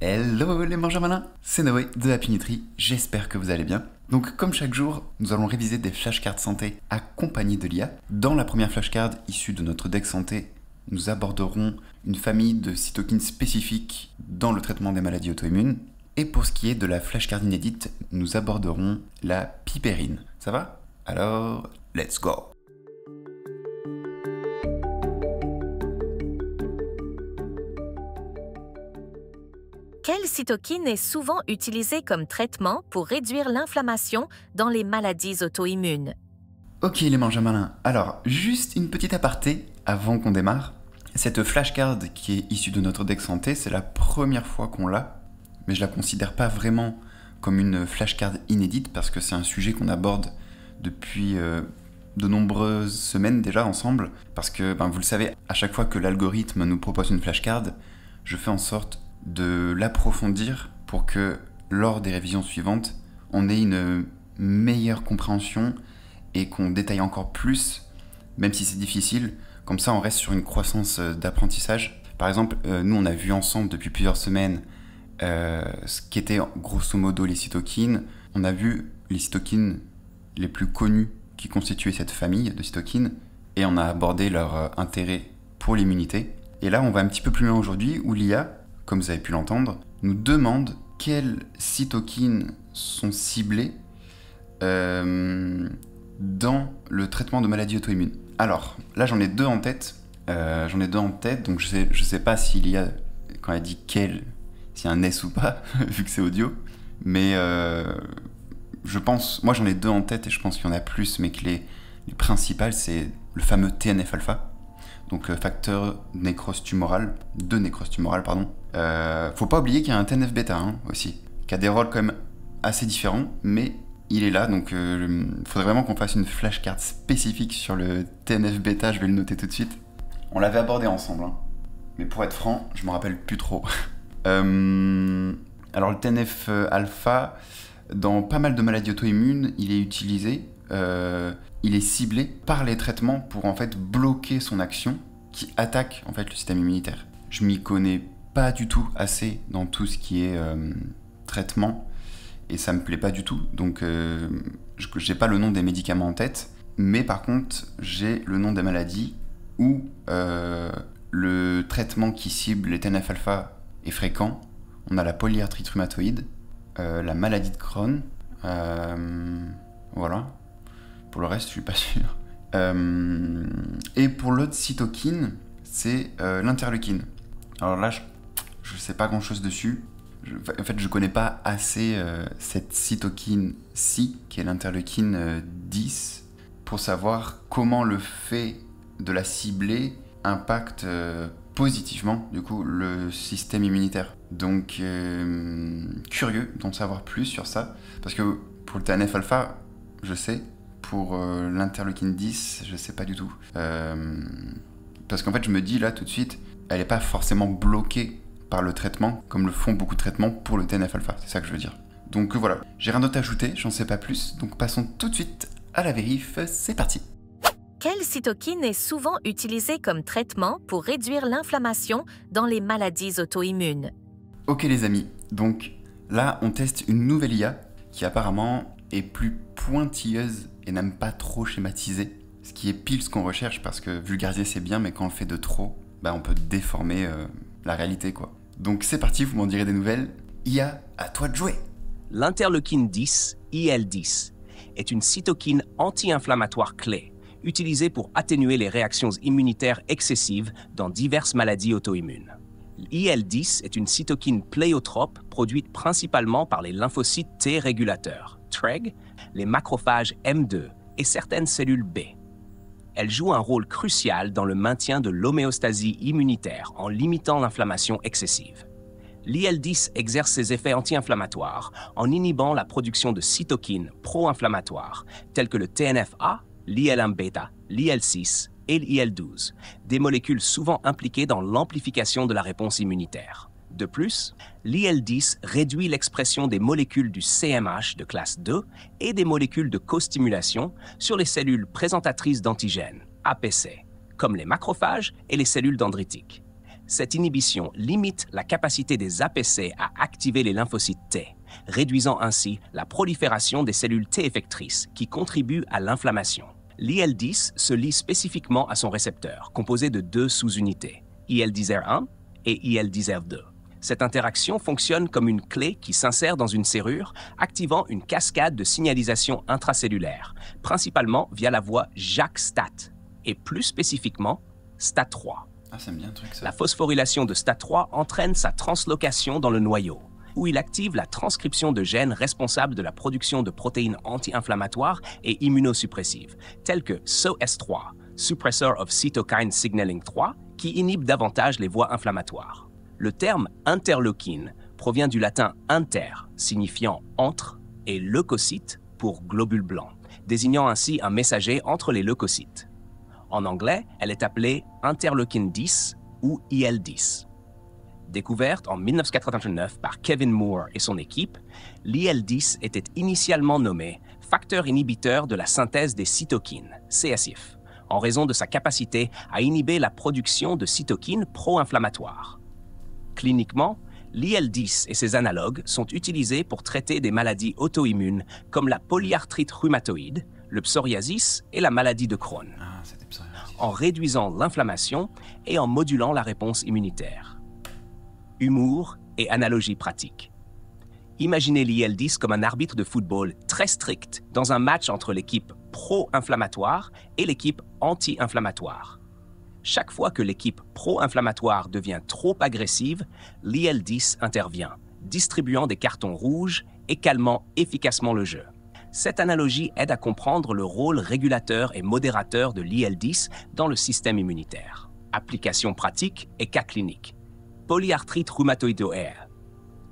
Hello les mangeurs malins, c'est Noé de la Nutri, j'espère que vous allez bien. Donc comme chaque jour, nous allons réviser des flashcards santé accompagnées de l'IA. Dans la première flashcard issue de notre deck santé, nous aborderons une famille de cytokines spécifiques dans le traitement des maladies auto-immunes. Et pour ce qui est de la flashcard inédite, nous aborderons la pipérine. Ça va Alors, let's go Quelle cytokine est souvent utilisée comme traitement pour réduire l'inflammation dans les maladies auto-immunes Ok les mangeurs malins, alors juste une petite aparté avant qu'on démarre. Cette flashcard qui est issue de notre deck santé, c'est la première fois qu'on l'a, mais je la considère pas vraiment comme une flashcard inédite parce que c'est un sujet qu'on aborde depuis euh, de nombreuses semaines déjà ensemble, parce que ben, vous le savez, à chaque fois que l'algorithme nous propose une flashcard, je fais en sorte de l'approfondir pour que lors des révisions suivantes, on ait une meilleure compréhension et qu'on détaille encore plus, même si c'est difficile. Comme ça, on reste sur une croissance euh, d'apprentissage. Par exemple, euh, nous, on a vu ensemble depuis plusieurs semaines euh, ce qu'étaient grosso modo les cytokines. On a vu les cytokines les plus connues qui constituaient cette famille de cytokines et on a abordé leur intérêt pour l'immunité. Et là, on va un petit peu plus loin aujourd'hui où l'IA comme vous avez pu l'entendre, nous demande quelles cytokines sont ciblées euh, dans le traitement de maladies auto-immunes. Alors, là j'en ai deux en tête. Euh, j'en ai deux en tête, donc je sais, je sais pas s'il y a, quand elle dit quelle, s'il y a un S ou pas, vu que c'est audio. Mais euh, je pense, moi j'en ai deux en tête et je pense qu'il y en a plus, mais que les, les principales, c'est le fameux TNF-alpha, donc facteur nécrose tumorale, de nécrose tumorale, pardon, euh, faut pas oublier qu'il y a un TNF bêta hein, aussi, qui a des rôles quand même assez différents, mais il est là, donc il euh, faudrait vraiment qu'on fasse une flashcard spécifique sur le TNF bêta, je vais le noter tout de suite. On l'avait abordé ensemble, hein, mais pour être franc, je me rappelle plus trop. Euh, alors le TNF alpha, dans pas mal de maladies auto-immunes, il est utilisé, il est ciblé par les traitements pour en fait bloquer son action qui attaque en fait le système immunitaire. Je m'y connais pas pas du tout assez dans tout ce qui est euh, traitement et ça me plaît pas du tout. Donc euh, j'ai pas le nom des médicaments en tête, mais par contre j'ai le nom des maladies où euh, le traitement qui cible les TNF-alpha est fréquent. On a la polyarthrite rhumatoïde, la maladie de Crohn, voilà. Pour le reste, je suis pas sûr. et pour l'autre cytokine, c'est l'interleukine. Alors là, je je sais pas grand chose dessus. en fait, je connais pas assez euh, cette cytokine ci, qui est l'interleukine 10, euh, pour savoir comment le fait de la cibler impacte euh, positivement, du coup, le système immunitaire. Donc, curieux d'en savoir plus sur ça, parce que pour le TNF-alpha, je sais, pour l'interleukine 10, je sais pas du tout. parce qu'en fait, je me dis là tout de suite, elle n'est pas forcément bloquée par le traitement, comme le font beaucoup de traitements pour le TNF-alpha, c'est ça que je veux dire. Donc euh, voilà, j'ai rien d'autre à ajouter, j'en sais pas plus, donc passons tout de suite à la vérif, c'est parti Quelle cytokine est souvent utilisée comme traitement pour réduire l'inflammation dans les maladies auto-immunes Ok les amis, donc là on teste une nouvelle IA qui apparemment est plus pointilleuse et n'aime pas trop schématiser, ce qui est pile ce qu'on recherche parce que vulgariser c'est bien mais quand on le fait de trop, bah on peut déformer euh, la réalité quoi. Donc c'est parti, vous m'en direz des nouvelles. IA, à toi de jouer L'interleukine 10, IL-10, est une cytokine anti-inflammatoire clé, utilisée pour atténuer les réactions immunitaires excessives dans diverses maladies auto-immunes. L'IL-10 est une cytokine pléiotrope produite principalement par les lymphocytes T régulateurs, TREG, les macrophages M2 et certaines cellules B elle joue un rôle crucial dans le maintien de l'homéostasie immunitaire en limitant l'inflammation excessive. L'IL-10 exerce ses effets anti-inflammatoires en inhibant la production de cytokines pro-inflammatoires telles que le TNFA, l'IL-1-bêta, l'IL-6 et l'IL-12, des molécules souvent impliquées dans l'amplification de la réponse immunitaire. De plus, l'IL-10 réduit l'expression des molécules du CMH de classe 2 et des molécules de co-stimulation sur les cellules présentatrices d'antigènes, APC, comme les macrophages et les cellules dendritiques. Cette inhibition limite la capacité des APC à activer les lymphocytes T, réduisant ainsi la prolifération des cellules T effectrices qui contribuent à l'inflammation. L'IL-10 se lie spécifiquement à son récepteur, composé de deux sous-unités, IL-10R1 et IL-10R2. Cette interaction fonctionne comme une clé qui s'insère dans une serrure, activant une cascade de signalisation intracellulaire, principalement via la voie JAK-STAT, et plus spécifiquement STAT3. Ah, la phosphorylation de STAT3 entraîne sa translocation dans le noyau, où il active la transcription de gènes responsables de la production de protéines anti-inflammatoires et immunosuppressives, telles que SOS3, Suppressor of Cytokine Signaling 3, qui inhibe davantage les voies inflammatoires. Le terme interleukine provient du latin inter, signifiant entre, et leucocyte pour globule blanc, désignant ainsi un messager entre les leucocytes. En anglais, elle est appelée interleukine 10 ou IL-10. Découverte en 1989 par Kevin Moore et son équipe, l'IL-10 était initialement nommé facteur inhibiteur de la synthèse des cytokines, CSIF, en raison de sa capacité à inhiber la production de cytokines pro-inflammatoires. Cliniquement, L'IL-10 et ses analogues sont utilisés pour traiter des maladies auto-immunes comme la polyarthrite rhumatoïde, le psoriasis et la maladie de Crohn, ah, en réduisant l'inflammation et en modulant la réponse immunitaire. Humour et analogie pratique. Imaginez l'IL-10 comme un arbitre de football très strict dans un match entre l'équipe pro-inflammatoire et l'équipe anti-inflammatoire. Chaque fois que l'équipe pro-inflammatoire devient trop agressive, l'IL-10 intervient, distribuant des cartons rouges et calmant efficacement le jeu. Cette analogie aide à comprendre le rôle régulateur et modérateur de l'IL-10 dans le système immunitaire. Application pratique et cas clinique. Polyarthrite rhumatoïde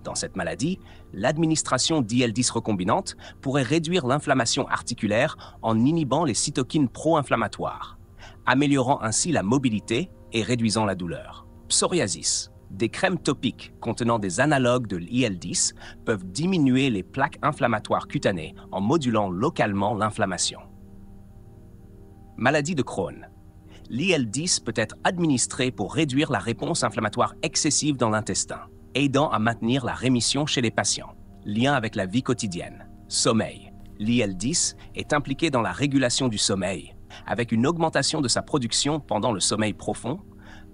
Dans cette maladie, l'administration d'IL-10 recombinante pourrait réduire l'inflammation articulaire en inhibant les cytokines pro-inflammatoires améliorant ainsi la mobilité et réduisant la douleur. Psoriasis. Des crèmes topiques contenant des analogues de l'IL-10 peuvent diminuer les plaques inflammatoires cutanées en modulant localement l'inflammation. Maladie de Crohn. L'IL-10 peut être administré pour réduire la réponse inflammatoire excessive dans l'intestin, aidant à maintenir la rémission chez les patients. Lien avec la vie quotidienne. Sommeil. L'IL-10 est impliqué dans la régulation du sommeil, avec une augmentation de sa production pendant le sommeil profond,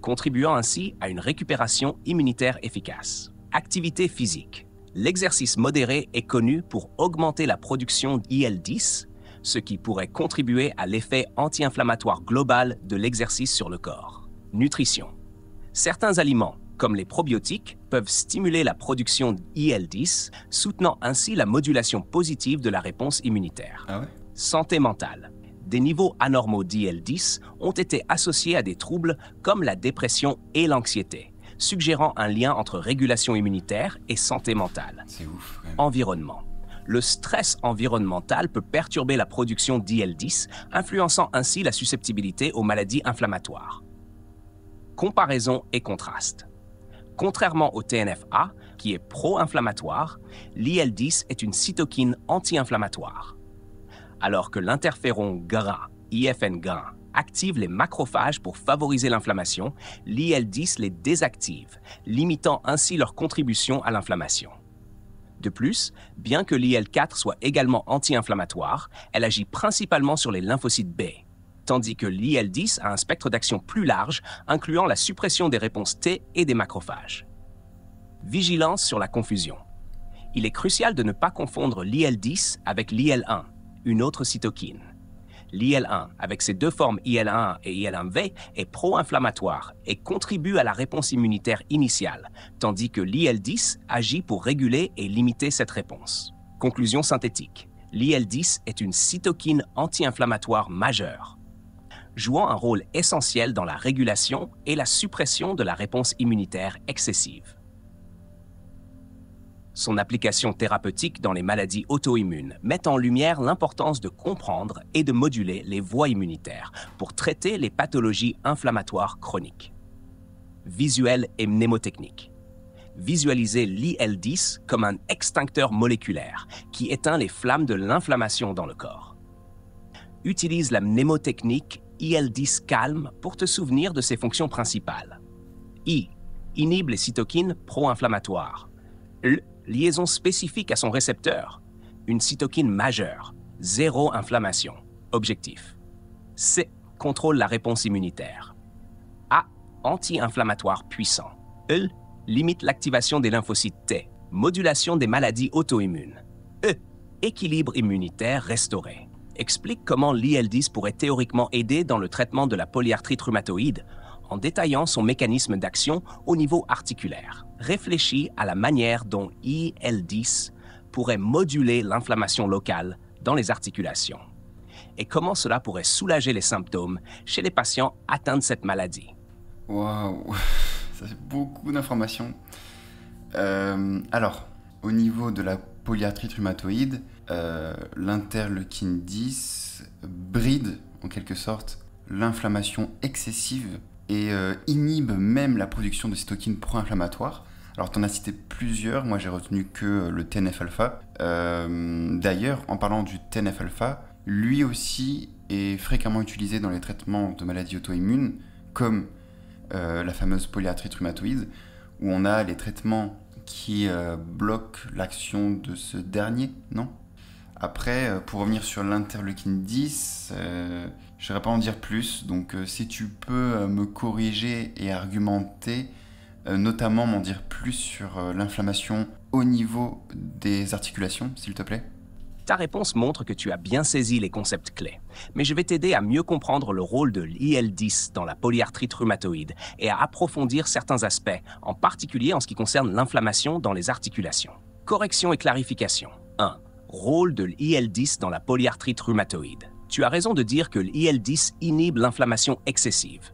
contribuant ainsi à une récupération immunitaire efficace. Activité physique. L'exercice modéré est connu pour augmenter la production d'IL-10, ce qui pourrait contribuer à l'effet anti-inflammatoire global de l'exercice sur le corps. Nutrition. Certains aliments, comme les probiotiques, peuvent stimuler la production d'IL-10, soutenant ainsi la modulation positive de la réponse immunitaire. Ah Santé mentale des niveaux anormaux d'IL-10 ont été associés à des troubles comme la dépression et l'anxiété, suggérant un lien entre régulation immunitaire et santé mentale. Environnement. Le stress environnemental peut perturber la production d'IL-10, influençant ainsi la susceptibilité aux maladies inflammatoires. Comparaison et contraste. Contrairement au TNFA, qui est pro-inflammatoire, l'IL-10 est une cytokine anti-inflammatoire alors que l'interféron gras, IFN active les macrophages pour favoriser l'inflammation, l'IL-10 les désactive, limitant ainsi leur contribution à l'inflammation. De plus, bien que l'IL-4 soit également anti-inflammatoire, elle agit principalement sur les lymphocytes B, tandis que l'IL-10 a un spectre d'action plus large, incluant la suppression des réponses T et des macrophages. Vigilance sur la confusion. Il est crucial de ne pas confondre l'IL-10 avec l'IL-1, une autre cytokine. L'IL1, avec ses deux formes IL1 et IL1V, est pro-inflammatoire et contribue à la réponse immunitaire initiale, tandis que l'IL10 agit pour réguler et limiter cette réponse. Conclusion synthétique. L'IL10 est une cytokine anti-inflammatoire majeure, jouant un rôle essentiel dans la régulation et la suppression de la réponse immunitaire excessive. Son application thérapeutique dans les maladies auto-immunes met en lumière l'importance de comprendre et de moduler les voies immunitaires pour traiter les pathologies inflammatoires chroniques. Visuel et mnémotechnique. Visualiser l'IL-10 comme un extincteur moléculaire qui éteint les flammes de l'inflammation dans le corps. Utilise la mnémotechnique IL-10 calme pour te souvenir de ses fonctions principales. I. Inhibe les cytokines pro-inflammatoires. L liaison spécifique à son récepteur, une cytokine majeure, zéro inflammation, objectif. C. Contrôle la réponse immunitaire. A. Anti-inflammatoire puissant. E. Limite l'activation des lymphocytes T, modulation des maladies auto-immunes. E. Équilibre immunitaire restauré. Explique comment l'IL-10 pourrait théoriquement aider dans le traitement de la polyarthrite rhumatoïde en détaillant son mécanisme d'action au niveau articulaire. Réfléchis à la manière dont IL-10 pourrait moduler l'inflammation locale dans les articulations et comment cela pourrait soulager les symptômes chez les patients atteints de cette maladie. Waouh, ça c'est beaucoup d'informations. Euh, alors, au niveau de la polyarthrite rhumatoïde, euh, l'interleukine 10 bride en quelque sorte l'inflammation excessive euh, inhibe même la production de cytokines pro-inflammatoires. Alors, tu en as cité plusieurs, moi j'ai retenu que euh, le TNF-alpha. Euh, d'ailleurs, en parlant du TNF-alpha, lui aussi est fréquemment utilisé dans les traitements de maladies auto-immunes, comme la fameuse polyarthrite rhumatoïde, où on a les traitements qui bloquent l'action de ce dernier, non Après, pour revenir sur l'interleukine 10, je ne vais pas en dire plus, donc euh, si tu peux euh, me corriger et argumenter, euh, notamment m'en dire plus sur l'inflammation au niveau des articulations, s'il te plaît ta réponse montre que tu as bien saisi les concepts clés, mais je vais t'aider à mieux comprendre le rôle de l'IL-10 dans la polyarthrite rhumatoïde et à approfondir certains aspects, en particulier en ce qui concerne l'inflammation dans les articulations. Correction et clarification. 1. Rôle de l'IL-10 dans la polyarthrite rhumatoïde. Tu as raison de dire que l'IL-10 inhibe l'inflammation excessive,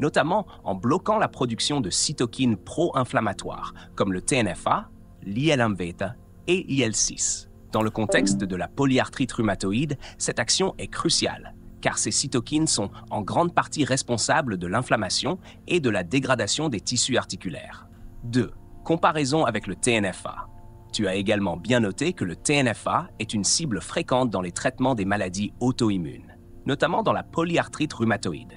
notamment en bloquant la production de cytokines pro-inflammatoires comme le TNFA, l'IL-1 β et l'IL-6. Dans le contexte de la polyarthrite rhumatoïde, cette action est cruciale car ces cytokines sont en grande partie responsables de l'inflammation et de la dégradation des tissus articulaires. 2. Comparaison avec le TNFA. Tu as également bien noté que le TNFA est une cible fréquente dans les traitements des maladies auto-immunes, notamment dans la polyarthrite rhumatoïde.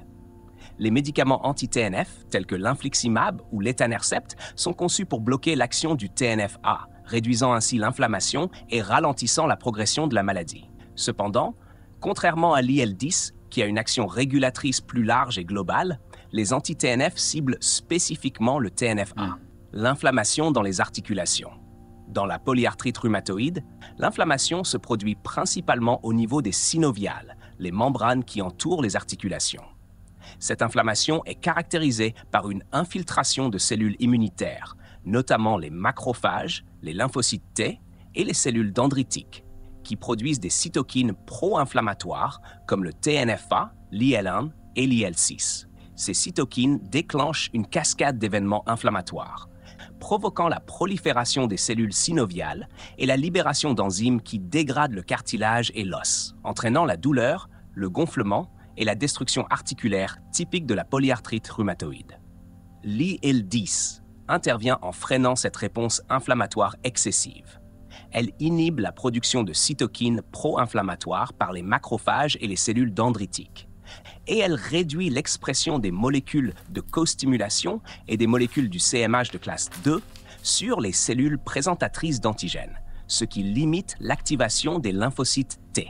Les médicaments anti-TNF, tels que l'infliximab ou l'étanercept, sont conçus pour bloquer l'action du TNFA, réduisant ainsi l'inflammation et ralentissant la progression de la maladie. Cependant, contrairement à l'IL-10, qui a une action régulatrice plus large et globale, les anti-TNF ciblent spécifiquement le TNFA, ah. l'inflammation dans les articulations. Dans la polyarthrite rhumatoïde, l'inflammation se produit principalement au niveau des synoviales, les membranes qui entourent les articulations. Cette inflammation est caractérisée par une infiltration de cellules immunitaires, notamment les macrophages, les lymphocytes T et les cellules dendritiques, qui produisent des cytokines pro-inflammatoires comme le TNFA, l'IL1 et l'IL6. Ces cytokines déclenchent une cascade d'événements inflammatoires, provoquant la prolifération des cellules synoviales et la libération d'enzymes qui dégradent le cartilage et l'os, entraînant la douleur, le gonflement et la destruction articulaire typique de la polyarthrite rhumatoïde. L'IL-10 intervient en freinant cette réponse inflammatoire excessive. Elle inhibe la production de cytokines pro-inflammatoires par les macrophages et les cellules dendritiques et elle réduit l'expression des molécules de co-stimulation et des molécules du CMH de classe 2 sur les cellules présentatrices d'antigènes, ce qui limite l'activation des lymphocytes T.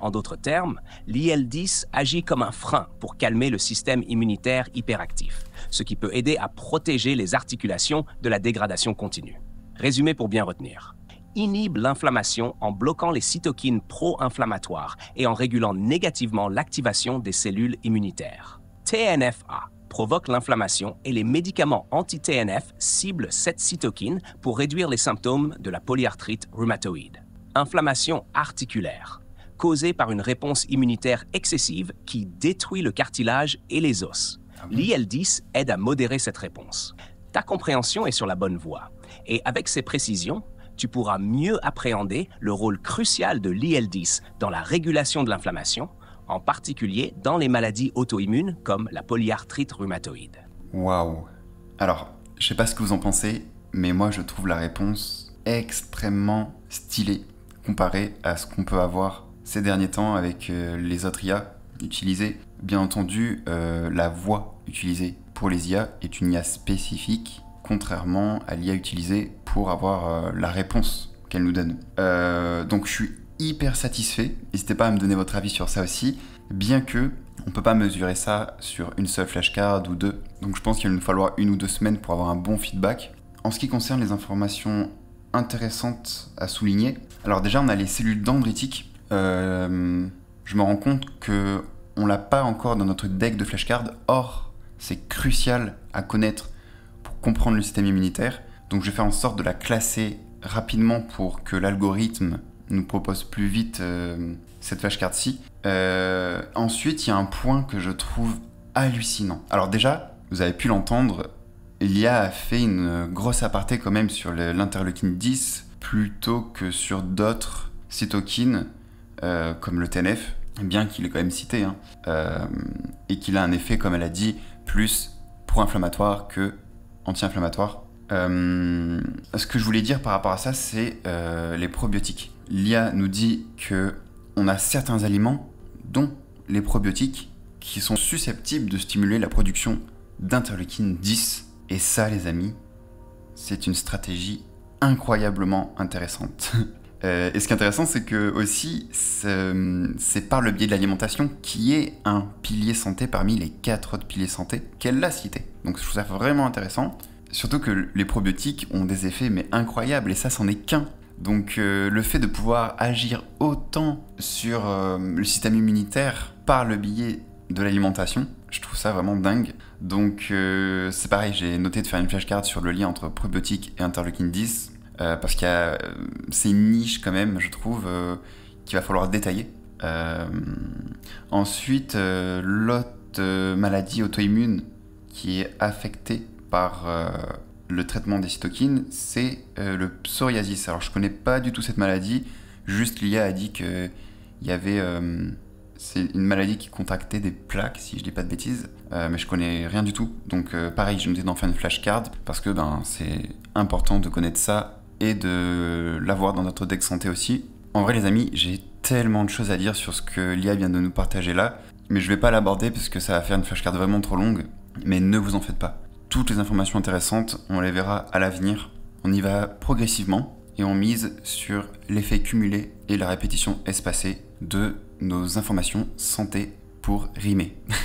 En d'autres termes, l'IL-10 agit comme un frein pour calmer le système immunitaire hyperactif, ce qui peut aider à protéger les articulations de la dégradation continue. Résumé pour bien retenir inhibe l'inflammation en bloquant les cytokines pro-inflammatoires et en régulant négativement l'activation des cellules immunitaires. TNFA provoque l'inflammation et les médicaments anti-TNF ciblent cette cytokine pour réduire les symptômes de la polyarthrite rhumatoïde. Inflammation articulaire, causée par une réponse immunitaire excessive qui détruit le cartilage et les os. Ah L'IL-10 aide à modérer cette réponse. Ta compréhension est sur la bonne voie. Et avec ces précisions, tu pourras mieux appréhender le rôle crucial de l'IL-10 dans la régulation de l'inflammation, en particulier dans les maladies auto-immunes comme la polyarthrite rhumatoïde. Waouh Alors, je sais pas ce que vous en pensez, mais moi je trouve la réponse extrêmement stylée comparée à ce qu'on peut avoir ces derniers temps avec euh, les autres IA utilisées. Bien entendu, euh, la voix utilisée pour les IA est une IA spécifique contrairement à l'IA utilisée pour avoir euh, la réponse qu'elle nous donne. Euh, donc je suis hyper satisfait. N'hésitez pas à me donner votre avis sur ça aussi, bien que on peut pas mesurer ça sur une seule flashcard ou deux. Donc je pense qu'il va nous falloir une ou deux semaines pour avoir un bon feedback. En ce qui concerne les informations intéressantes à souligner, alors déjà on a les cellules dendritiques. Euh, je me rends compte que on l'a pas encore dans notre deck de flashcards. Or c'est crucial à connaître comprendre le système immunitaire. Donc je vais faire en sorte de la classer rapidement pour que l'algorithme nous propose plus vite euh, cette flashcard-ci. Euh, ensuite, il y a un point que je trouve hallucinant. Alors déjà, vous avez pu l'entendre, l'IA a fait une grosse aparté quand même sur l'interleukine 10 plutôt que sur d'autres cytokines euh, comme le TNF, bien qu'il est quand même cité, hein. et qu'il a un effet, comme elle a dit, plus pro-inflammatoire que anti inflammatoire euh, ce que je voulais dire par rapport à ça, c'est euh, les probiotiques. L'IA nous dit que on a certains aliments, dont les probiotiques, qui sont susceptibles de stimuler la production d'interleukine 10. Et ça, les amis, c'est une stratégie incroyablement intéressante. Euh, et ce qui est intéressant, c'est que aussi, c'est par le biais de l'alimentation, qui est un pilier santé parmi les quatre autres piliers santé qu'elle a cité. Donc je trouve ça vraiment intéressant. Surtout que les probiotiques ont des effets mais incroyables, et ça, c'en est qu'un. Donc euh, le fait de pouvoir agir autant sur euh, le système immunitaire par le biais de l'alimentation, je trouve ça vraiment dingue. Donc c'est pareil, j'ai noté de faire une flashcard sur le lien entre probiotiques et interleukin 10. Euh, parce qu'il y a euh, ces niches quand même, je trouve, euh, qu'il va falloir détailler. ensuite, l'autre maladie auto-immune qui est affectée par le traitement des cytokines, c'est le psoriasis. Alors je connais pas du tout cette maladie, juste l'IA a dit que il y avait c'est une maladie qui contactait des plaques, si je dis pas de bêtises, mais je connais rien du tout. Donc pareil, je me disais d'en faire une flashcard, parce que ben, c'est important de connaître ça et de l'avoir dans notre deck santé aussi. En vrai les amis, j'ai tellement de choses à dire sur ce que l'IA vient de nous partager là, mais je vais pas l'aborder parce que ça va faire une flashcard vraiment trop longue, mais ne vous en faites pas. Toutes les informations intéressantes, on les verra à l'avenir. On y va progressivement et on mise sur l'effet cumulé et la répétition espacée de nos informations santé pour rimer.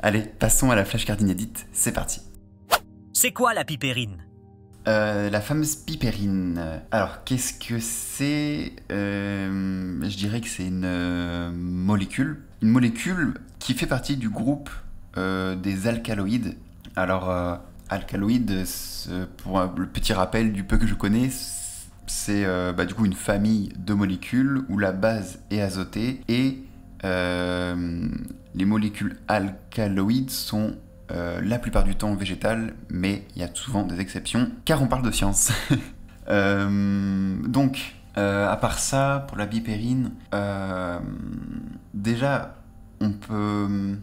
Allez, passons à la flashcard inédite, c'est parti. C'est quoi la pipérine euh, la fameuse piperine. Alors, qu'est-ce que c'est euh, Je dirais que c'est une euh, molécule. Une molécule qui fait partie du groupe des alcaloïdes. Alors, alcaloïdes, pour le petit rappel du peu que je connais, c'est bah, du coup une famille de molécules où la base est azotée et les molécules alcaloïdes sont euh, la plupart du temps végétal mais il y a souvent des exceptions, car on parle de science. Euh, donc, euh, à part ça, pour la bipérine, déjà, on peut...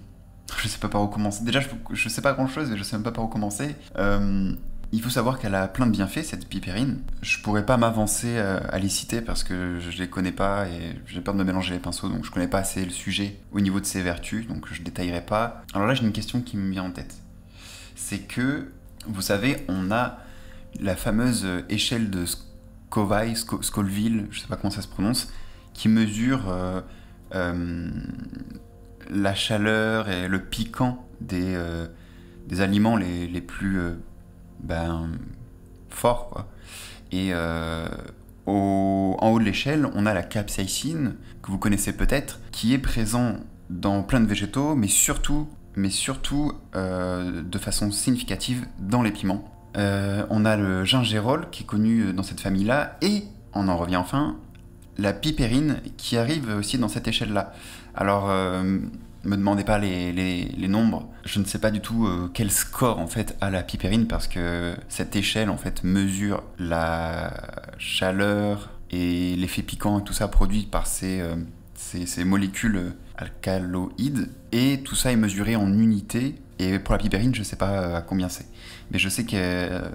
Je sais pas par où commencer. Déjà, je, je sais pas grand-chose, mais je sais même pas par où commencer. Il faut savoir qu'elle a plein de bienfaits, cette pipérine. Je pourrais pas m'avancer euh, à les citer parce que je les connais pas et j'ai peur de me mélanger les pinceaux, donc je connais pas assez le sujet au niveau de ses vertus, donc je détaillerai pas. Alors là, j'ai une question qui me vient en tête. C'est que, vous savez, on a la fameuse échelle de Scoville, Scoville, je sais pas comment ça se prononce, qui mesure euh, euh, la chaleur et le piquant des, des aliments les, les plus ben, fort. Quoi. Et euh, en haut de l'échelle, on a la capsaïcine, que vous connaissez peut-être, qui est présent dans plein de végétaux, mais surtout, mais surtout euh, de façon significative dans les piments. Euh, on a le gingérol qui est connu dans cette famille-là, et on en revient enfin, la piperine, qui arrive aussi dans cette échelle-là. Alors, ne me demandez pas les, nombres. Je ne sais pas du tout euh, quel score en fait a la pipérine parce que cette échelle en fait mesure la chaleur et l'effet piquant et tout ça produit par ces, euh, molécules alcaloïdes. Et tout ça est mesuré en unités. Et pour la pipérine, je ne sais pas euh, à combien c'est. Mais je sais qu'elle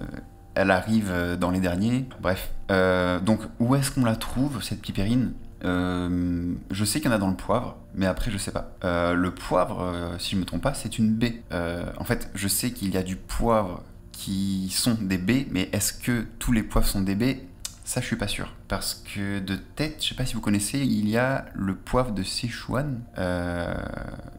arrive dans les derniers. Bref. donc, où est-ce qu'on la trouve, cette pipérine euh, je sais qu'il y en a dans le poivre, mais après je sais pas. Euh, le poivre, euh, si je me trompe pas, c'est une baie. en fait, je sais qu'il y a du poivre qui sont des baies, mais est-ce que tous les poivres sont des baies Ça, je suis pas sûr. Parce que de tête, je sais pas si vous connaissez, il y a le poivre de Sichuan.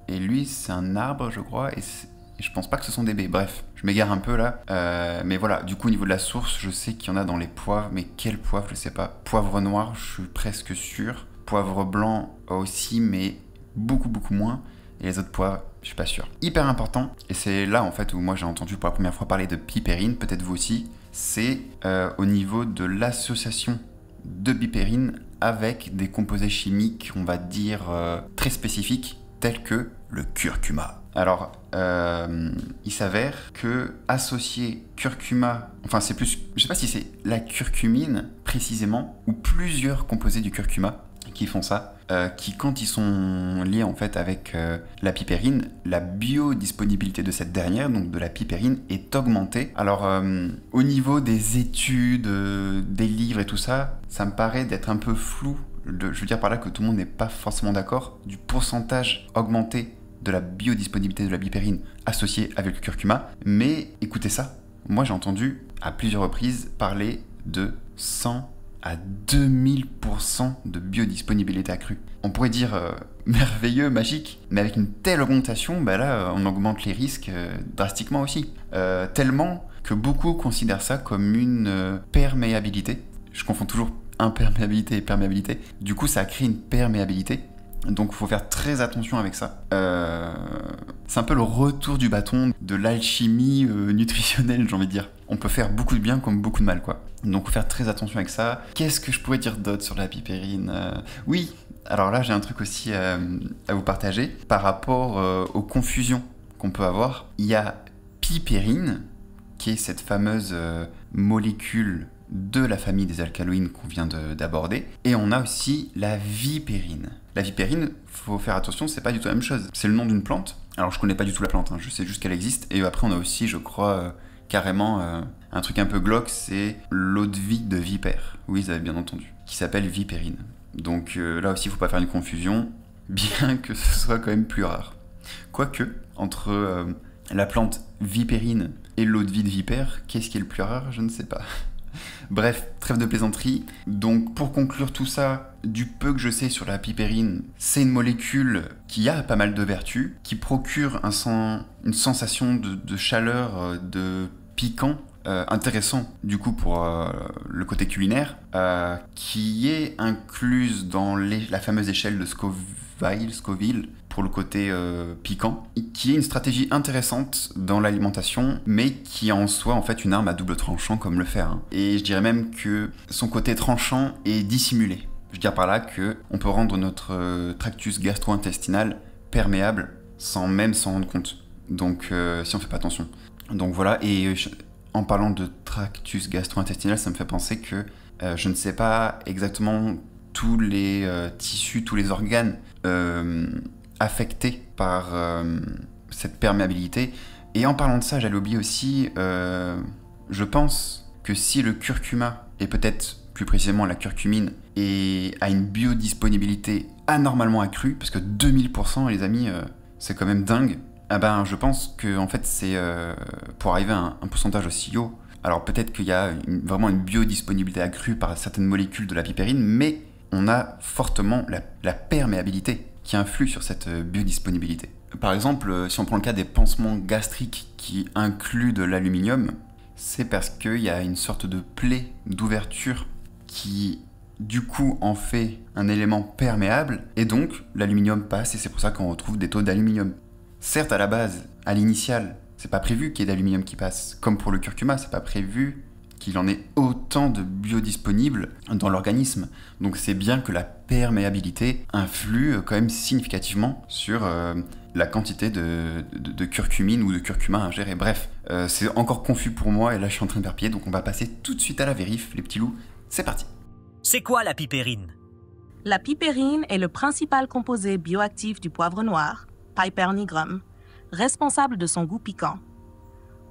et lui, c'est un arbre, je crois, et, et je pense pas que ce sont des baies. Bref. Je m'égare un peu là. Euh, mais voilà, du coup, au niveau de la source, je sais qu'il y en a dans les poivres, mais quel poivre, je sais pas. Poivre noir, je suis presque sûr. Poivre blanc aussi, mais beaucoup, beaucoup moins. Et les autres poivres, je suis pas sûr. Hyper important, et c'est là en fait où moi j'ai entendu pour la première fois parler de piperine, peut-être vous aussi, c'est euh, au niveau de l'association de piperine avec des composés chimiques, on va dire, euh, très spécifiques, tels que le curcuma. Alors, euh, il s'avère que associer curcuma, enfin c'est plus, je sais pas si c'est la curcumine précisément, ou plusieurs composés du curcuma qui font ça, euh, qui quand ils sont liés en fait avec euh, la pipérine, la biodisponibilité de cette dernière, donc de la pipérine, est augmentée. Alors au niveau des études, des livres et tout ça, ça me paraît d'être un peu flou. je veux dire par là que tout le monde n'est pas forcément d'accord du pourcentage augmenté de la biodisponibilité de la bipérine associée avec le curcuma. Mais écoutez ça, moi j'ai entendu à plusieurs reprises parler de 100 à 2000% de biodisponibilité accrue. On pourrait dire euh, merveilleux, magique, mais avec une telle augmentation, bah là, euh, on augmente les risques euh, drastiquement aussi. tellement que beaucoup considèrent ça comme une perméabilité. Je confonds toujours imperméabilité et perméabilité. Du coup, ça crée une perméabilité donc il faut faire très attention avec ça. Euh, c'est un peu le retour du bâton de l'alchimie euh, nutritionnelle, j'ai envie de dire. On peut faire beaucoup de bien comme beaucoup de mal, quoi. Donc faire très attention avec ça. Qu'est-ce que je pourrais dire d'autre sur la pipérine euh? Oui, alors là j'ai un truc aussi à vous partager par rapport aux confusions qu'on peut avoir. Il y a pipérine, qui est cette fameuse molécule de la famille des alcaloïdes qu'on vient d'aborder, et on a aussi la vipérine. La vipérine, faut faire attention, c'est pas du tout la même chose. C'est le nom d'une plante. Alors je connais pas du tout la plante, hein. je sais juste qu'elle existe. Et après on a aussi, je crois, euh, carrément euh, un truc un peu glauque, c'est l'eau de vie de vipère. Oui, vous avez bien entendu. Qui s'appelle vipérine. Donc euh, là aussi, faut pas faire une confusion, bien que ce soit quand même plus rare. Quoique, entre la plante vipérine et l'eau de vie de vipère, qu'est-ce qui est le plus rare Je ne sais pas. Bref, trêve de plaisanterie. Donc pour conclure tout ça, du peu que je sais sur la pipérine, c'est une molécule qui a pas mal de vertus, qui procure une sensation de, chaleur, euh, de piquant. Euh, intéressant du coup pour euh, le côté culinaire, qui est incluse dans la fameuse échelle de Scoville, Scoville pour le côté euh, piquant, qui est une stratégie intéressante dans l'alimentation, mais qui en soi en fait une arme à double tranchant comme le fer. Hein. Et je dirais même que son côté tranchant est dissimulé. Je veux dire par là que on peut rendre notre euh, tractus gastro-intestinal perméable sans même s'en rendre compte. Donc euh, si on fait pas attention. Donc voilà, et en parlant de tractus gastro-intestinal, ça me fait penser que je ne sais pas exactement tous les tissus, tous les organes affecté par euh, cette perméabilité. Et en parlant de ça, j'allais oublier aussi, euh, je pense que si le curcuma, et peut-être plus précisément la curcumine, et a une biodisponibilité anormalement accrue, parce que 2000%, les amis, euh, c'est quand même dingue, ah ben, je pense que en fait, c'est pour arriver à un, pourcentage aussi haut. Alors peut-être qu'il y a vraiment une biodisponibilité accrue par certaines molécules de la pipérine, mais on a fortement la perméabilité qui influent sur cette euh, biodisponibilité. Par exemple, euh, si on prend le cas des pansements gastriques qui incluent de l'aluminium, c'est parce qu'il y a une sorte de plaie d'ouverture qui du coup en fait un élément perméable et donc l'aluminium passe et c'est pour ça qu'on retrouve des taux d'aluminium. Certes à la base, à l'initial, c'est pas prévu qu'il y ait d'aluminium qui passe, comme pour le curcuma, c'est pas prévu qu'il en ait autant de biodisponibles dans l'organisme. Donc c'est bien que la perméabilité influe euh, quand même significativement sur euh, la quantité de, curcumine ou de curcuma ingérée. Bref, euh, c'est encore confus pour moi et là je suis en train de pied, donc on va passer tout de suite à la vérif, les petits loups. C'est parti. C'est quoi la pipérine La pipérine est le principal composé bioactif du poivre noir, Piper nigrum, responsable de son goût piquant.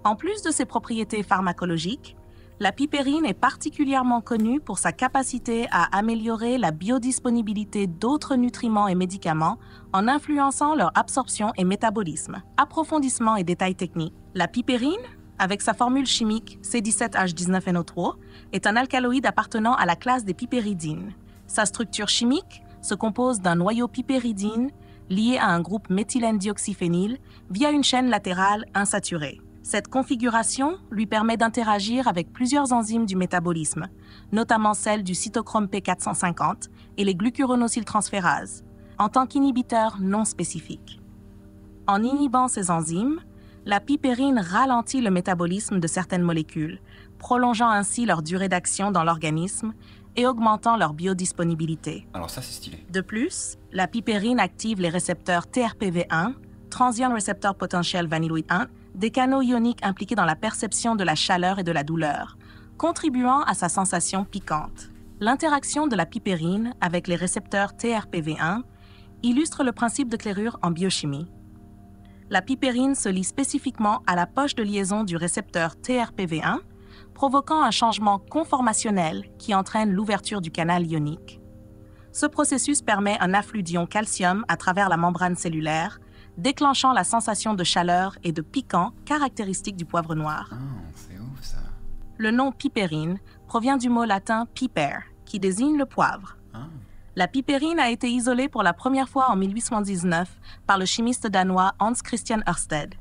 En plus de ses propriétés pharmacologiques, la pipérine est particulièrement connue pour sa capacité à améliorer la biodisponibilité d'autres nutriments et médicaments en influençant leur absorption et métabolisme. Approfondissement et détails techniques. La pipérine, avec sa formule chimique C17H19NO3, est un alcaloïde appartenant à la classe des pipéridines. Sa structure chimique se compose d'un noyau pipéridine lié à un groupe méthylène dioxyphényl via une chaîne latérale insaturée. Cette configuration lui permet d'interagir avec plusieurs enzymes du métabolisme, notamment celles du cytochrome P450 et les glucuronosyltransférases, en tant qu'inhibiteur non spécifique. En inhibant ces enzymes, la pipérine ralentit le métabolisme de certaines molécules, prolongeant ainsi leur durée d'action dans l'organisme et augmentant leur biodisponibilité. Alors ça, stylé. De plus, la pipérine active les récepteurs TRPV1, Transient Receptor Potential Vanilloid 1 des canaux ioniques impliqués dans la perception de la chaleur et de la douleur, contribuant à sa sensation piquante. L'interaction de la pipérine avec les récepteurs TRPV1 illustre le principe de clairure en biochimie. La pipérine se lie spécifiquement à la poche de liaison du récepteur TRPV1, provoquant un changement conformationnel qui entraîne l'ouverture du canal ionique. Ce processus permet un afflux d'ions calcium à travers la membrane cellulaire, déclenchant la sensation de chaleur et de piquant caractéristique du poivre noir. Ah, le nom piperine » provient du mot latin piper, qui désigne le poivre. Ah. La piperine a été isolée pour la première fois en 1819 par le chimiste danois Hans Christian Ørsted.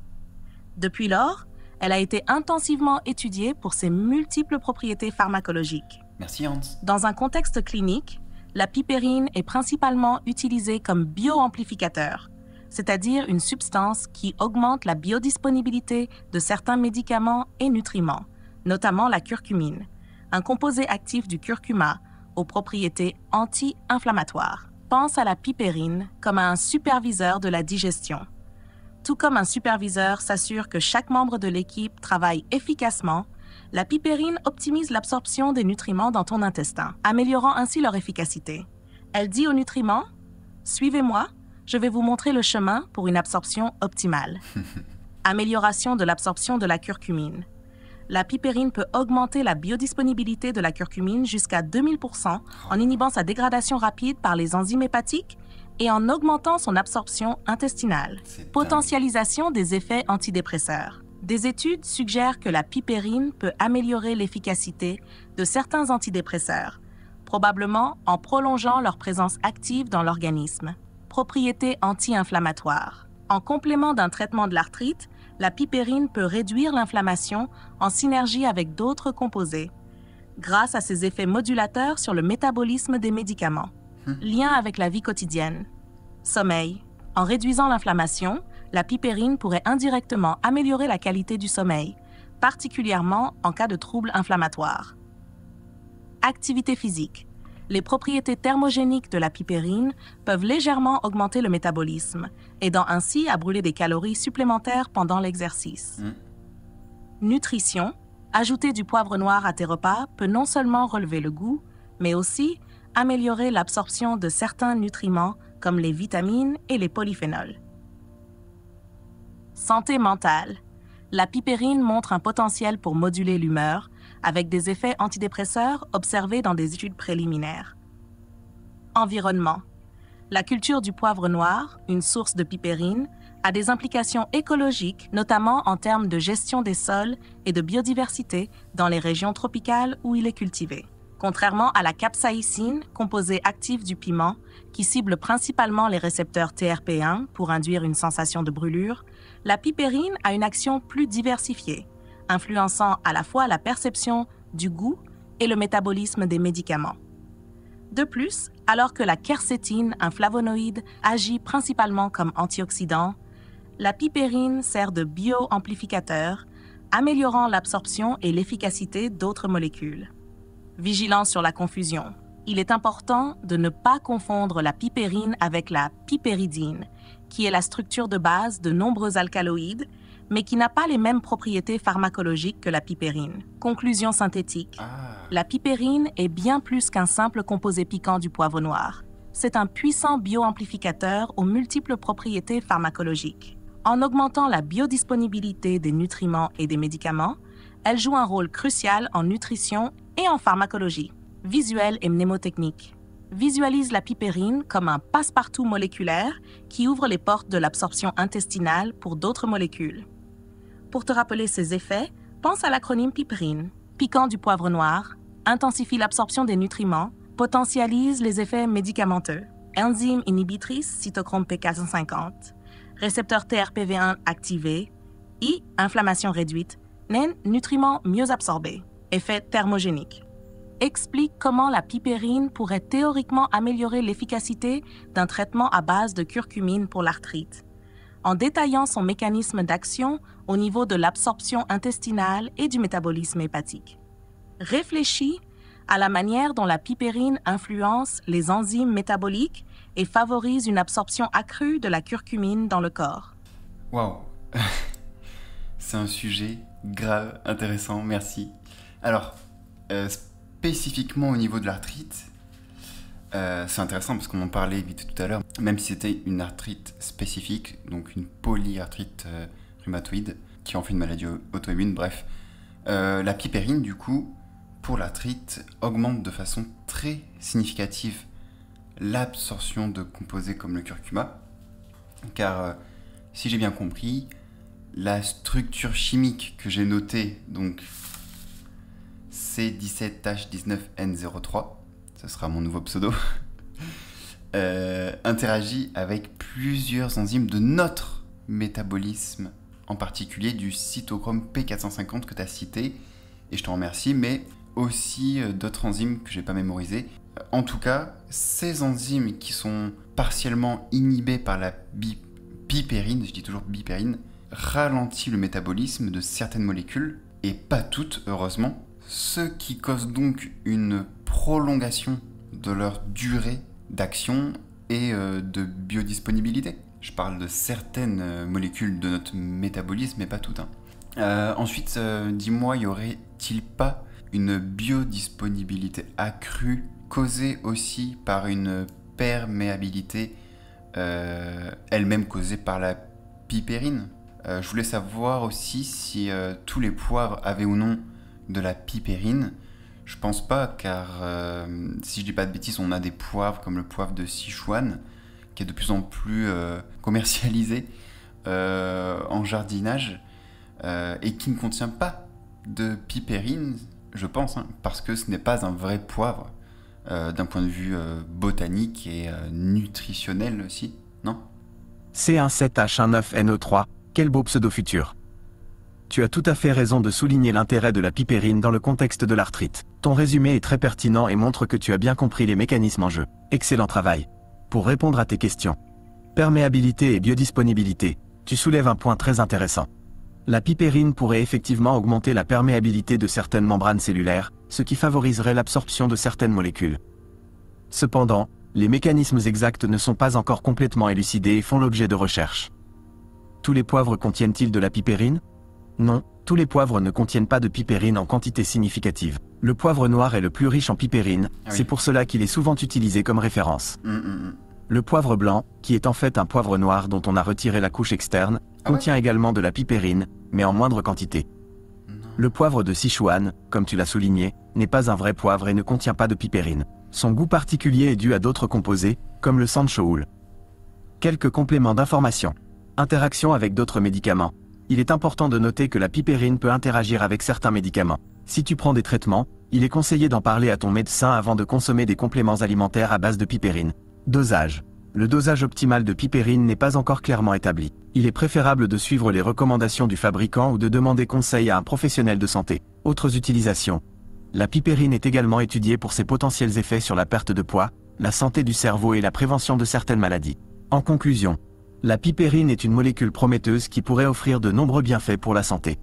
Depuis lors, elle a été intensivement étudiée pour ses multiples propriétés pharmacologiques. Merci Hans. Dans un contexte clinique, la piperine est principalement utilisée comme bioamplificateur, c'est-à-dire une substance qui augmente la biodisponibilité de certains médicaments et nutriments, notamment la curcumine, un composé actif du curcuma aux propriétés anti-inflammatoires. Pense à la pipérine comme à un superviseur de la digestion. Tout comme un superviseur s'assure que chaque membre de l'équipe travaille efficacement, la pipérine optimise l'absorption des nutriments dans ton intestin, améliorant ainsi leur efficacité. Elle dit aux nutriments ⁇ Suivez-moi ⁇ je vais vous montrer le chemin pour une absorption optimale. Amélioration de l'absorption de la curcumine. La pipérine peut augmenter la biodisponibilité de la curcumine jusqu'à 2000% en oh. inhibant sa dégradation rapide par les enzymes hépatiques et en augmentant son absorption intestinale. Potentialisation des effets antidépresseurs. Des études suggèrent que la pipérine peut améliorer l'efficacité de certains antidépresseurs, probablement en prolongeant leur présence active dans l'organisme propriétés anti-inflammatoires. En complément d'un traitement de l'arthrite, la pipérine peut réduire l'inflammation en synergie avec d'autres composés, grâce à ses effets modulateurs sur le métabolisme des médicaments. Hmm. Lien avec la vie quotidienne. Sommeil. En réduisant l'inflammation, la pipérine pourrait indirectement améliorer la qualité du sommeil, particulièrement en cas de troubles inflammatoires. Activité physique les propriétés thermogéniques de la pipérine peuvent légèrement augmenter le métabolisme, aidant ainsi à brûler des calories supplémentaires pendant l'exercice. Hmm. Nutrition. Ajouter du poivre noir à tes repas peut non seulement relever le goût, mais aussi améliorer l'absorption de certains nutriments comme les vitamines et les polyphénols. Santé mentale. La pipérine montre un potentiel pour moduler l'humeur, avec des effets antidépresseurs observés dans des études préliminaires. Environnement. La culture du poivre noir, une source de pipérine, a des implications écologiques, notamment en termes de gestion des sols et de biodiversité dans les régions tropicales où il est cultivé. Contrairement à la capsaïcine, composée active du piment, qui cible principalement les récepteurs TRP1 pour induire une sensation de brûlure, la pipérine a une action plus diversifiée, influençant à la fois la perception du goût et le métabolisme des médicaments. De plus, alors que la quercétine, un flavonoïde, agit principalement comme antioxydant, la pipérine sert de bioamplificateur, améliorant l'absorption et l'efficacité d'autres molécules. Vigilant sur la confusion. Il est important de ne pas confondre la pipérine avec la pipéridine, qui est la structure de base de nombreux alcaloïdes mais qui n'a pas les mêmes propriétés pharmacologiques que la pipérine. Conclusion synthétique. Ah. La pipérine est bien plus qu'un simple composé piquant du poivre noir. C'est un puissant bioamplificateur aux multiples propriétés pharmacologiques. En augmentant la biodisponibilité des nutriments et des médicaments, elle joue un rôle crucial en nutrition et en pharmacologie, Visuel et mnémotechnique visualise la pipérine comme un passe-partout moléculaire qui ouvre les portes de l'absorption intestinale pour d'autres molécules. Pour te rappeler ses effets, pense à l'acronyme piperine. Piquant du poivre noir, intensifie l'absorption des nutriments, potentialise les effets médicamenteux. Enzyme inhibitrice cytochrome P450, récepteur TRPV1 activé, I inflammation réduite, N nutriments mieux absorbés, effet thermogénique. Explique comment la pipérine pourrait théoriquement améliorer l'efficacité d'un traitement à base de curcumine pour l'arthrite en détaillant son mécanisme d'action au niveau de l'absorption intestinale et du métabolisme hépatique. Réfléchis à la manière dont la pipérine influence les enzymes métaboliques et favorise une absorption accrue de la curcumine dans le corps. Wow, C'est un sujet grave, intéressant, merci. Alors, euh, spécifiquement au niveau de l'arthrite, euh, c'est intéressant parce qu'on en parlait vite tout à l'heure. Même si c'était une arthrite spécifique, donc une polyarthrite euh, rhumatoïde, qui en fait une maladie auto-immune, bref, euh, la pipérine, du coup, pour l'arthrite, augmente de façon très significative l'absorption de composés comme le curcuma. Car, si j'ai bien compris, la structure chimique que j'ai notée, donc C17H19N03, ce sera mon nouveau pseudo, euh, interagit avec plusieurs enzymes de notre métabolisme, en particulier du cytochrome P450 que tu as cité, et je te remercie, mais aussi euh, d'autres enzymes que j'ai pas mémorisées. Euh, en tout cas, ces enzymes qui sont partiellement inhibées par la bipérine, je dis toujours bipérine, ralentit le métabolisme de certaines molécules, et pas toutes, heureusement, ce qui cause donc une prolongation de leur durée d'action et euh, de biodisponibilité. Je parle de certaines euh, molécules de notre métabolisme, mais pas toutes. Hein. Euh, ensuite, dis-moi, y aurait-il pas une biodisponibilité accrue causée aussi par une perméabilité elle-même causée par la pipérine Je voulais savoir aussi si tous les poivres avaient ou non de la pipérine. Je pense pas, car euh, si je dis pas de bêtises, on a des poivres comme le poivre de Sichuan, qui est de plus en plus euh, commercialisé euh, en jardinage et qui ne contient pas de pipérine, je pense, hein, parce que ce n'est pas un vrai poivre d'un point de vue botanique et nutritionnel aussi, non C'est un 7H19NE3, e quel beau pseudo futur tu as tout à fait raison de souligner l'intérêt de la pipérine dans le contexte de l'arthrite. Ton résumé est très pertinent et montre que tu as bien compris les mécanismes en jeu. Excellent travail. Pour répondre à tes questions. Perméabilité et biodisponibilité. Tu soulèves un point très intéressant. La pipérine pourrait effectivement augmenter la perméabilité de certaines membranes cellulaires, ce qui favoriserait l'absorption de certaines molécules. Cependant, les mécanismes exacts ne sont pas encore complètement élucidés et font l'objet de recherches. Tous les poivres contiennent-ils de la pipérine non, tous les poivres ne contiennent pas de pipérine en quantité significative. Le poivre noir est le plus riche en pipérine, ah c'est pour cela qu'il est souvent utilisé comme référence. Mm, mm, mm. Le poivre blanc, qui est en fait un poivre noir dont on a retiré la couche externe, ah contient également de la pipérine, mais en moindre quantité. Le poivre de Sichuan, comme tu l'as souligné, n'est pas un vrai poivre et ne contient pas de pipérine. Son goût particulier est dû à d'autres composés, comme le sanchoul. Quelques compléments d'information. Interaction avec d'autres médicaments il est important de noter que la pipérine peut interagir avec certains médicaments. Si tu prends des traitements, il est conseillé d'en parler à ton médecin avant de consommer des compléments alimentaires à base de pipérine. Dosage. Le dosage optimal de pipérine n'est pas encore clairement établi. Il est préférable de suivre les recommandations du fabricant ou de demander conseil à un professionnel de santé. Autres utilisations. La pipérine est également étudiée pour ses potentiels effets sur la perte de poids, la santé du cerveau et la prévention de certaines maladies. En conclusion, la pipérine est une molécule prometteuse qui pourrait offrir de nombreux bienfaits pour la santé.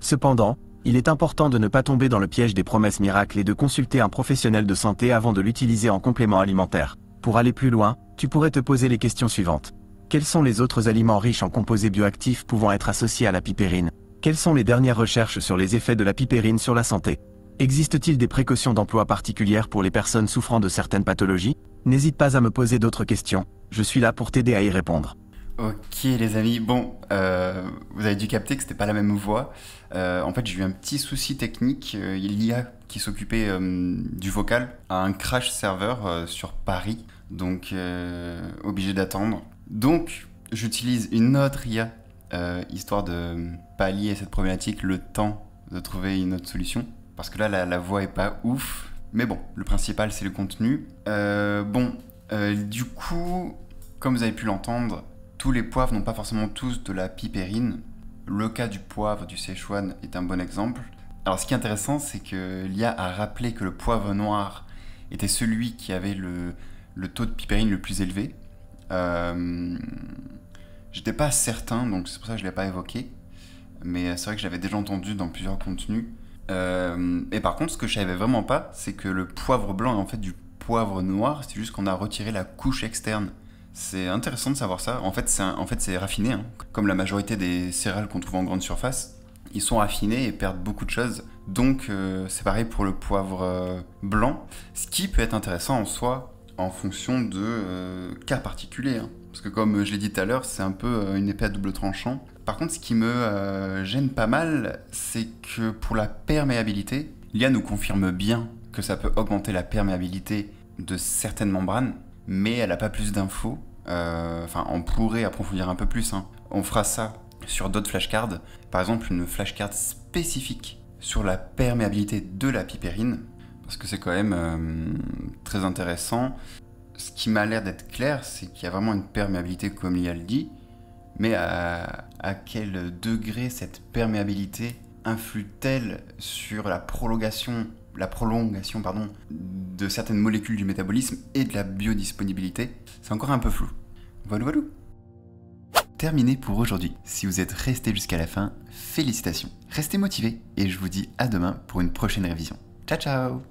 Cependant, il est important de ne pas tomber dans le piège des promesses miracles et de consulter un professionnel de santé avant de l'utiliser en complément alimentaire. Pour aller plus loin, tu pourrais te poser les questions suivantes. Quels sont les autres aliments riches en composés bioactifs pouvant être associés à la pipérine Quelles sont les dernières recherches sur les effets de la pipérine sur la santé Existe-t-il des précautions d'emploi particulières pour les personnes souffrant de certaines pathologies N'hésite pas à me poser d'autres questions, je suis là pour t'aider à y répondre. Ok les amis, bon, euh, vous avez dû capter que c'était pas la même voix. Euh, en fait, j'ai eu un petit souci technique. Euh, il y a qui s'occupait du vocal à un crash serveur sur Paris, donc obligé d'attendre. Donc, j'utilise une autre IA histoire de pallier cette problématique le temps de trouver une autre solution. Parce que là, la, voix est pas ouf. Mais bon, le principal, c'est le contenu. Euh, bon, euh, du coup, comme vous avez pu l'entendre, tous les poivres n'ont pas forcément tous de la pipérine. Le cas du poivre du Sichuan est un bon exemple. Alors, ce qui est intéressant, c'est que l'IA a rappelé que le poivre noir était celui qui avait le, taux de pipérine le plus élevé. Je euh, J'étais pas certain, donc c'est pour ça que je ne l'ai pas évoqué. Mais c'est vrai que j'avais déjà entendu dans plusieurs contenus euh, et par contre, ce que je savais vraiment pas, c'est que le poivre blanc est en fait du poivre noir, c'est juste qu'on a retiré la couche externe. C'est intéressant de savoir ça. En fait, c'est en fait, raffiné. Hein. Comme la majorité des céréales qu'on trouve en grande surface, ils sont raffinés et perdent beaucoup de choses. Donc, euh, c'est pareil pour le poivre euh, blanc, ce qui peut être intéressant en soi en fonction de cas particuliers. Hein. Parce que comme je l'ai dit tout à l'heure, c'est un peu une épée à double tranchant. Par contre, ce qui me euh, gêne pas mal, c'est que pour la perméabilité, l'IA nous confirme bien que ça peut augmenter la perméabilité de certaines membranes, mais elle n'a pas plus d'infos. Euh, enfin, on pourrait approfondir un peu plus. Hein. On fera ça sur d'autres flashcards. Par exemple, une flashcard spécifique sur la perméabilité de la pipérine, parce que c'est quand même euh, très intéressant. Ce qui m'a l'air d'être clair, c'est qu'il y a vraiment une perméabilité, comme l'IA le dit, mais à, quel degré cette perméabilité influe-t-elle sur la prolongation, la prolongation de certaines molécules du métabolisme et de la biodisponibilité C'est encore un peu flou. Voilà, voilà. Terminé pour aujourd'hui. Si vous êtes resté jusqu'à la fin, félicitations. Restez motivés et je vous dis à demain pour une prochaine révision. Ciao ciao